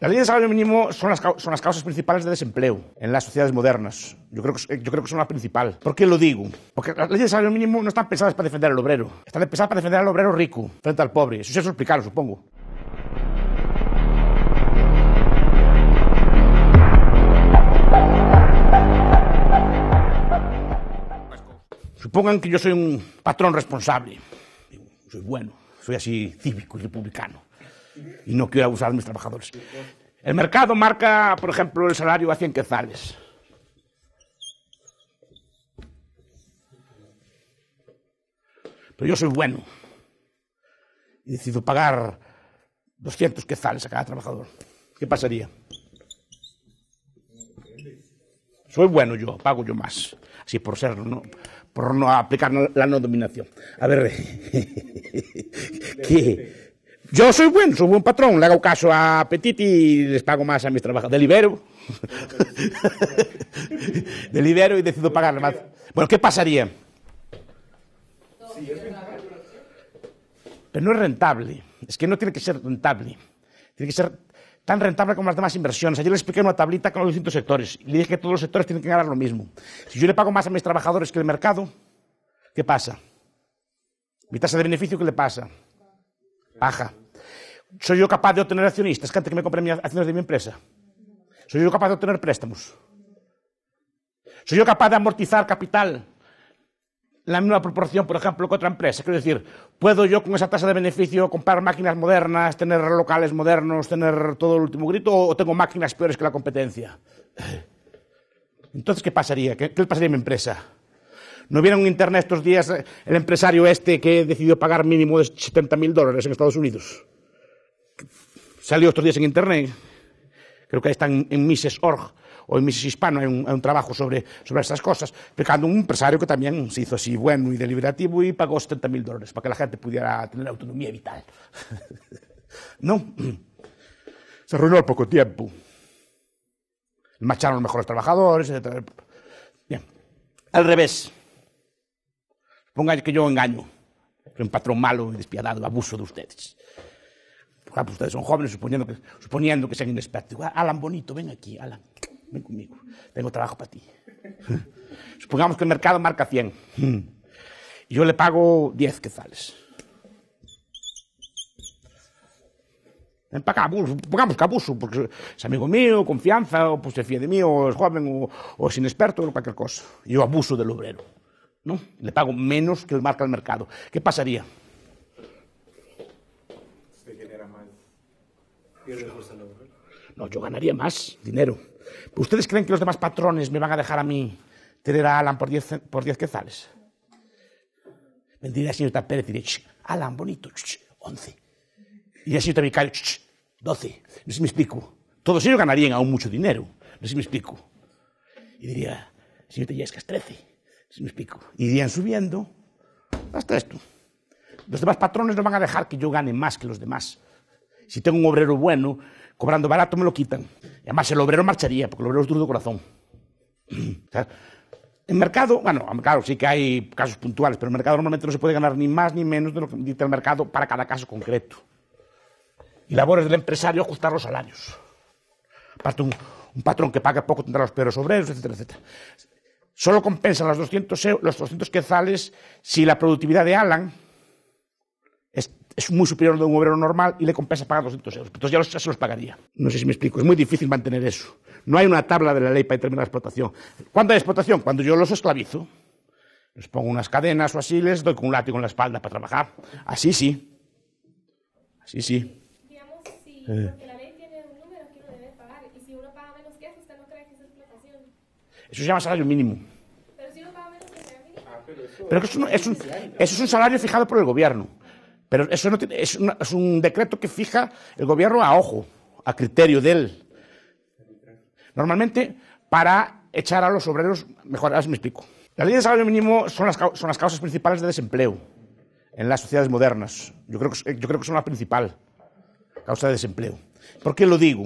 Las leyes de salario mínimo son las, son las causas principales de desempleo en las sociedades modernas. Yo creo, que, yo creo que son la principal. ¿Por qué lo digo? Porque las leyes de salario mínimo no están pensadas para defender al obrero. Están pensadas para defender al obrero rico frente al pobre. Eso se explicarlo, supongo. Supongan que yo soy un patrón responsable. Soy bueno, soy así cívico y republicano y no quiero abusar de mis trabajadores. El mercado marca, por ejemplo, el salario a 100 quetzales. Pero yo soy bueno y decido pagar 200 quetzales a cada trabajador. ¿Qué pasaría? Soy bueno yo, pago yo más. Así por ser, por no aplicar la no dominación. A ver, ¿qué? Yo soy buen, soy buen patrón, le hago caso a Petiti y les pago más a mis trabajadores. Delibero. Delibero y decido pagarle más. Bueno, ¿qué pasaría? Pero no es rentable. Es que no tiene que ser rentable. Tiene que ser tan rentable como las demás inversiones. Ayer le expliqué una tablita con los distintos sectores. Y le dije que todos los sectores tienen que ganar lo mismo. Si yo le pago más a mis trabajadores que el mercado, ¿qué pasa? Mi tasa de beneficio, ¿qué le pasa? Paja. ¿Soy yo capaz de obtener accionistas? antes que me compren mis acciones de mi empresa. ¿Soy yo capaz de obtener préstamos? ¿Soy yo capaz de amortizar capital la misma proporción, por ejemplo, que otra empresa? Quiero decir, ¿puedo yo con esa tasa de beneficio comprar máquinas modernas, tener locales modernos, tener todo el último grito o tengo máquinas peores que la competencia? Entonces, ¿qué pasaría? ¿Qué, le pasaría a mi empresa? ¿No vieron en Internet estos días eh, el empresario este que decidió pagar mínimo de 70 mil dólares en Estados Unidos? Salió estos días en Internet. Creo que ahí están en Mises.org o en Mises Hispano hay un, trabajo sobre, sobre estas cosas, explicando un empresario que también se hizo así bueno y deliberativo y pagó 70 mil dólares para que la gente pudiera tener autonomía vital. no, se arruinó al poco tiempo. Macharon los mejores trabajadores, etc. Bien, al revés. Supongáis que yo engaño, un patrón malo y despiadado, abuso de ustedes. Ah, pues ustedes son jóvenes, suponiendo que, suponiendo que sean inexpertos. Ah, Alan, bonito, ven aquí, Alan, ven conmigo, tengo trabajo para ti. Supongamos que el mercado marca 100 y yo le pago 10 quetzales. Ven para pongamos que abuso, porque es amigo mío, confianza, o pues se fía de mí, o es joven, o, es inexperto, o cualquier cosa. Yo abuso del obrero. ¿no? Le pago menos que el marca el mercado. ¿Qué pasaría? Se genera más. No, yo ganaría más dinero. ¿Ustedes creen que los demás patrones me van a dejar a mí tener a Alan por 10 por diez quetzales? diría la señora Pérez y Alan, bonito, 11. Y la señor Vicario, 12. No sé si me explico. Todos ellos ganarían aún mucho dinero. No sé si me explico. Y diría, señor es 13 si me explico? Irían subiendo hasta esto. Los demás patrones no van a dejar que yo gane más que los demás. Si tengo un obrero bueno, cobrando barato me lo quitan. Y además el obrero marcharía, porque el obrero es duro de corazón. En el mercado, bueno, claro, sí que hay casos puntuales, pero el mercado normalmente no se puede ganar ni más ni menos de lo que dice el mercado para cada caso concreto. Y labores del empresario ajustar los salarios. Aparte, un, un patrón que paga poco tendrá los peores obreros, etcétera, etcétera solo compensan los 200, los 200 quetzales si la productividad de Alan es, muy superior a de un obrero normal y le compensa pagar 200 euros. Entonces ya, los, se los pagaría. No sé si me explico, es muy difícil mantener eso. No hay una tabla de la ley para determinar la explotación. ¿Cuándo hay explotación? Cuando yo los esclavizo. Les pongo unas cadenas o así, les doy con un látigo en la espalda para trabajar. Así sí. Así sí. Digamos, si, eh. la ley tiene un número que uno debe pagar, y si uno paga menos eso, explotación. Eso se llama salario mínimo. Pero eso es, un, salario fijado por el gobierno. Pero eso es, un decreto que fija el gobierno a ojo, a criterio de él. Normalmente para echar a los obreros, mejor, ahora me explico. Las leyes de salario mínimo son las, causas principales de desempleo en las sociedades modernas. Yo creo, que, yo creo que son la principal causa de desempleo. ¿Por qué lo digo?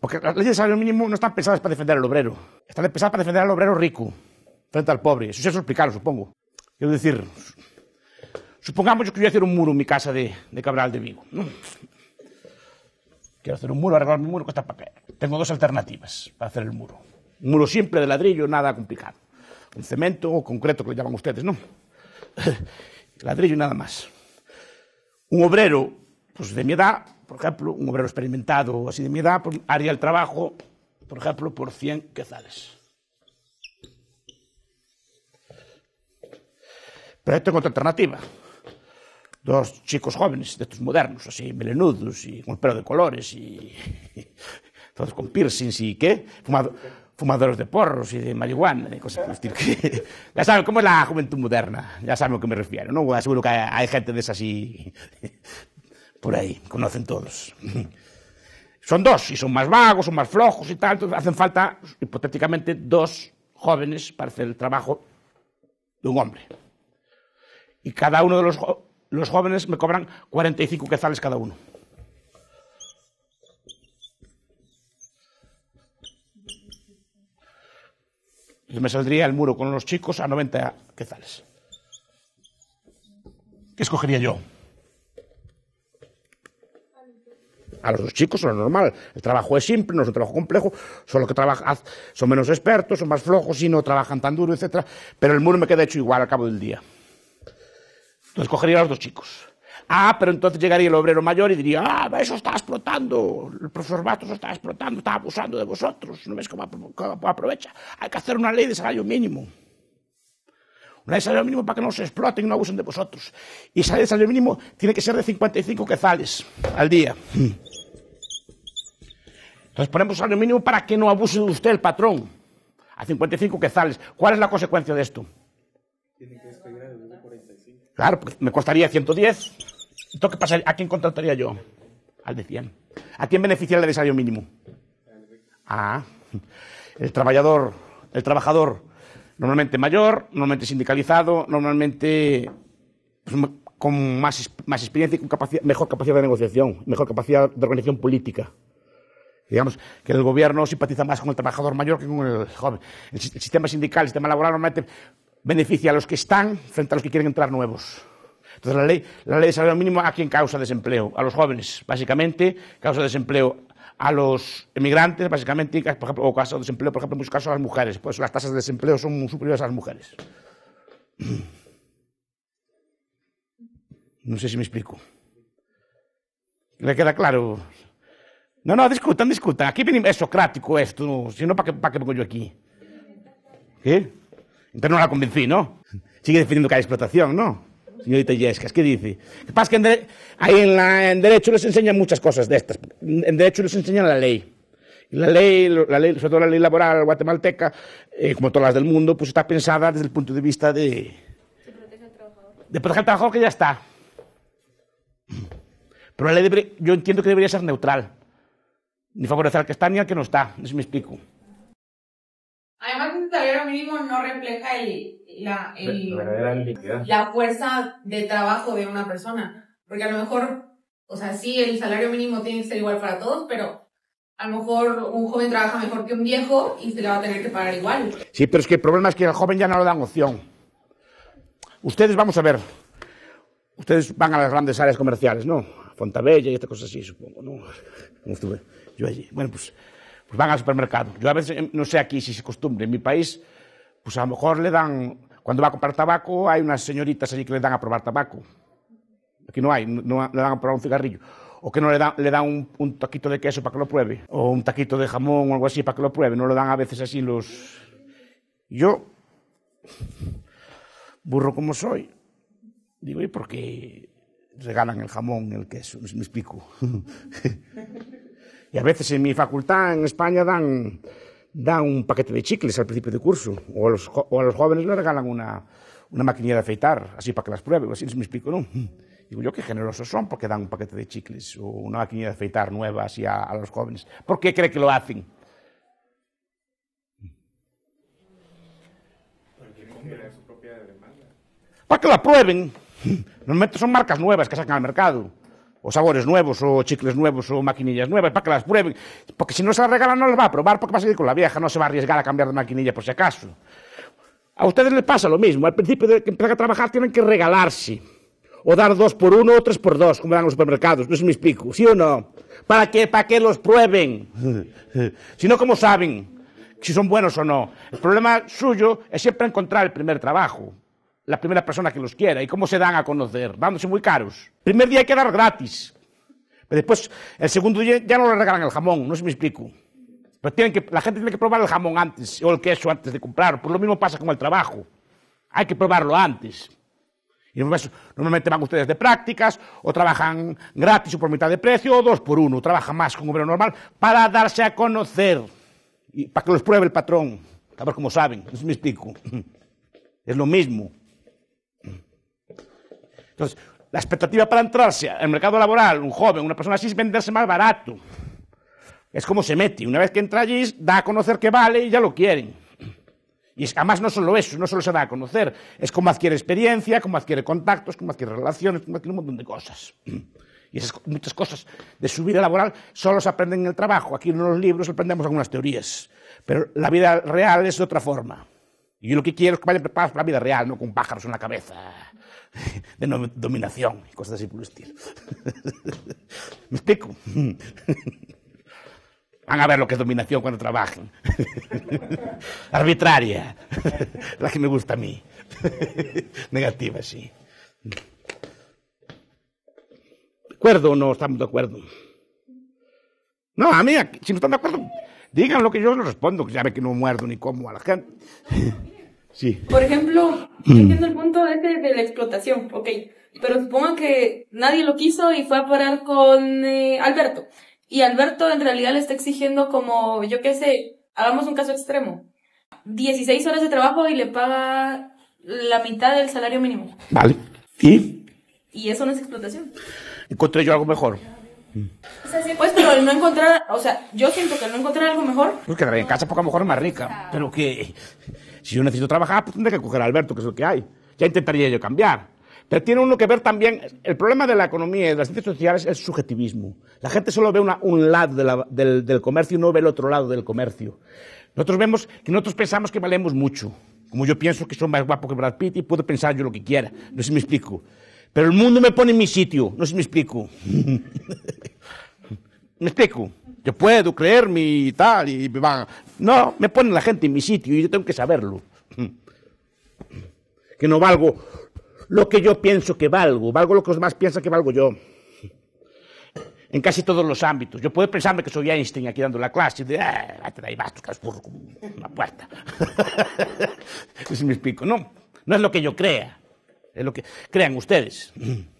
Porque las leyes de salario mínimo no están pensadas para defender al obrero, están pensadas para defender al obrero rico frente al pobre. Eso es se supongo. Quiero decir, supongamos que voy a hacer un muro en mi casa de, Cabral de Vigo. Quiero hacer un muro, arreglar mi muro, cuesta papel. Tengo dos alternativas para hacer el muro. Un muro simple de ladrillo, nada complicado. un cemento o concreto, que lo llaman ustedes, ¿no? ladrillo y nada más. Un obrero, pues de mi edad, por ejemplo, un obrero experimentado así de mi edad, pues, haría el trabajo, por ejemplo, por 100 quezales. Pero tengo otra alternativa. Dos chicos jóvenes, de estos modernos, así, melenudos y con pelo de colores y. todos con piercings y qué. fumadores de porros y de marihuana, de cosas ya saben cómo es la juventud moderna, ya saben a qué me refiero, ¿no? Seguro que hay gente de esas y. por ahí, conocen todos. Son dos, y son más vagos, son más flojos y tal, hacen falta, hipotéticamente, dos jóvenes para hacer el trabajo de un hombre y cada uno de los, jóvenes me cobran 45 quetzales cada uno. Y me saldría el muro con los chicos a 90 quetzales. ¿Qué escogería yo? a los dos chicos, lo normal. El trabajo es simple, no es un trabajo complejo, solo que son menos expertos, son más flojos y no trabajan tan duro, etc. Pero el muro me queda hecho igual al cabo del día. Entonces cogería a los dos chicos. Ah, pero entonces llegaría el obrero mayor y diría, ah, eso está explotando, el profesor Bastos está explotando, está abusando de vosotros, no ves cómo, aprovecha. Hay que hacer una ley de salario mínimo. Una ley de salario mínimo para que no se exploten y no abusen de vosotros. Y esa ley de salario mínimo tiene que ser de 55 quezales al día. Entonces ponemos salario mínimo para que no abuse de usted el patrón. A 55 quezales. ¿Cuál es la consecuencia de esto? que Claro, porque me costaría 110. que ¿A quién contrataría yo? Al de 100. ¿A quién beneficiaría el salario mínimo? Ah, el trabajador, el trabajador normalmente mayor, normalmente sindicalizado, normalmente pues, con más, más, experiencia y con mejor capacidad de negociación, mejor capacidad de organización política. Digamos que el gobierno simpatiza más con el trabajador mayor que con el joven. el sistema sindical, el sistema laboral normalmente beneficia a los que están frente a los que quieren entrar nuevos. Entonces, la ley, la ley de salario mínimo a quien causa desempleo, a los jóvenes, básicamente, causa desempleo a los emigrantes, básicamente, por o causa desempleo, por ejemplo, en muchos casos a las mujeres. Por eso las tasas de desempleo son muy superiores a las mujeres. No sé si me explico. ¿Le queda claro? No, no, discutan, discutan. Aquí es socrático esto, si no, ¿para qué, para yo aquí? ¿Qué? ¿Eh? Pero no la convencí, ¿no? Sigue defendiendo que hay explotación, ¿no? Señorita Yescas, ¿qué dice? Que pasa que en ahí en, derecho les enseñan muchas cosas de estas. En derecho les enseñan la ley. la ley, sobre todo la ley laboral guatemalteca, eh, como todas las del mundo, pues está pensada desde el punto de vista de... Se protege al trabajador. De proteger al trabajador que ya está. Pero la ley yo entiendo que debería ser neutral. Ni favorecer al que está ni al que no está. Eso me explico mínimo no refleja la, fuerza de trabajo de una persona. Porque a lo mejor, o sea, sí, el salario mínimo tiene que ser igual para todos, pero a lo mejor un joven trabaja mejor que un viejo y se le va a tener que pagar igual. Sí, pero es que el problema es que al joven ya no le dan opción. Ustedes, vamos a ver, ustedes van a las grandes áreas comerciales, ¿no? Fontabella y estas cosas así, supongo, ¿no? estuve yo allí. Bueno, pues, pues, van al supermercado. Yo a veces, no sé aquí si se costumbre, en mi país pues a lo mejor le dan, cuando va a comprar tabaco, hay unas señoritas allí que le dan a probar tabaco. Aquí no hay, no, le dan a probar un cigarrillo. O que no le dan, le dan un, taquito de queso para que lo pruebe. O un taquito de jamón o algo así para que lo pruebe. No lo dan a veces así los... Yo, burro como soy, digo, ¿y por qué regalan el jamón, el queso? Me explico. y a veces en mi facultad en España dan dan un paquete de chicles al principio de curso, o a los, jóvenes le regalan una, una maquinilla de afeitar, así para que las prueben, así me explico, ¿no? Digo yo, qué generosos son porque dan un paquete de chicles o una maquinilla de afeitar nueva así a, a los jóvenes. ¿Por qué cree que lo hacen? Para que la prueben. Normalmente son marcas nuevas que sacan al mercado o sabores nuevos, o chicles nuevos, o maquinillas nuevas, para que las prueben. Porque si no se las regalan, no las va a probar, porque va a seguir con la vieja, no se va a arriesgar a cambiar de maquinilla por si acaso. A ustedes les pasa lo mismo. Al principio de que empiezan a trabajar tienen que regalarse. O dar dos por uno o tres por dos, como dan los supermercados. No es me explico, ¿sí o no? ¿Para qué? ¿Para que los prueben? si no, ¿cómo saben si son buenos o no? El problema suyo es siempre encontrar el primer trabajo la primera persona que los quiera. ¿Y cómo se dan a conocer? Dándose muy caros. Primer día hay que dar gratis. Pero después, el segundo día ya no le regalan el jamón, no se me explico. Pero tienen que, la gente tiene que probar el jamón antes, o el queso antes de comprar. Por pues lo mismo pasa con el trabajo. Hay que probarlo antes. Y normalmente van ustedes de prácticas, o trabajan gratis o por mitad de precio, o dos por uno. Trabajan más con un obrero normal para darse a conocer. Y para que los pruebe el patrón. A ver cómo saben, no se me explico. Es lo mismo. Entonces, la expectativa para entrarse al mercado laboral, un joven, una persona así, es venderse más barato. Es como se mete. Una vez que entra allí, da a conocer que vale y ya lo quieren. Y además no solo eso, no solo se da a conocer, es como adquiere experiencia, como adquiere contactos, como adquiere relaciones, como adquiere un montón de cosas. Y esas muchas cosas de su vida laboral solo se aprenden en el trabajo. Aquí en los libros aprendemos algunas teorías, pero la vida real es de otra forma. Y yo lo que quiero es que vayan preparados para la vida real, no con pájaros en la cabeza. de dominación y cosas así por el estilo. ¿Me explico? Van a ver lo que es dominación cuando trabajen. Arbitraria. La que me gusta a mí. Negativa, sí. ¿De acuerdo o no estamos de acuerdo? No, a mí, si no están de acuerdo, digan lo que yo les respondo, que ya que no muerdo ni como a la gente. Sí. Por ejemplo, mm. el punto de la explotación, ok. Pero supongo que nadie lo quiso y fue a parar con eh, Alberto. Y Alberto en realidad le está exigiendo como, yo qué sé, hagamos un caso extremo. 16 horas de trabajo y le paga la mitad del salario mínimo. Vale. ¿Y? Y eso no es explotación. Encontré yo algo mejor pues, pero no encontrar, o sea, yo siento que no encontrar algo mejor. Pues casa porque casa poca mejor es más rica. Pero que si yo necesito trabajar, pues tendré que coger a Alberto, que es lo que hay. Ya intentaría yo cambiar. Pero tiene uno que ver también, el problema de la economía y de las ciencias sociales es el subjetivismo. La gente solo ve un lado la, del, del comercio y no ve el otro lado del comercio. Nosotros vemos que nosotros pensamos que valemos mucho. Como yo pienso que soy más guapo que Brad Pitt y puedo pensar yo lo que quiera. No sé si me explico. Pero el mundo me pone en mi sitio, no sé si me explico. ¿Me explico? Yo puedo creerme y tal, y me van. No, me pone la gente en mi sitio y yo tengo que saberlo. Que no valgo lo que yo pienso que valgo, valgo lo que los demás piensan que valgo yo. En casi todos los ámbitos. Yo puedo pensarme que soy Einstein aquí dando la clase, de, ah, vete de ahí, vas, Es burro una puerta. si me explico, no, no es lo que yo crea. Es lo que crean ustedes.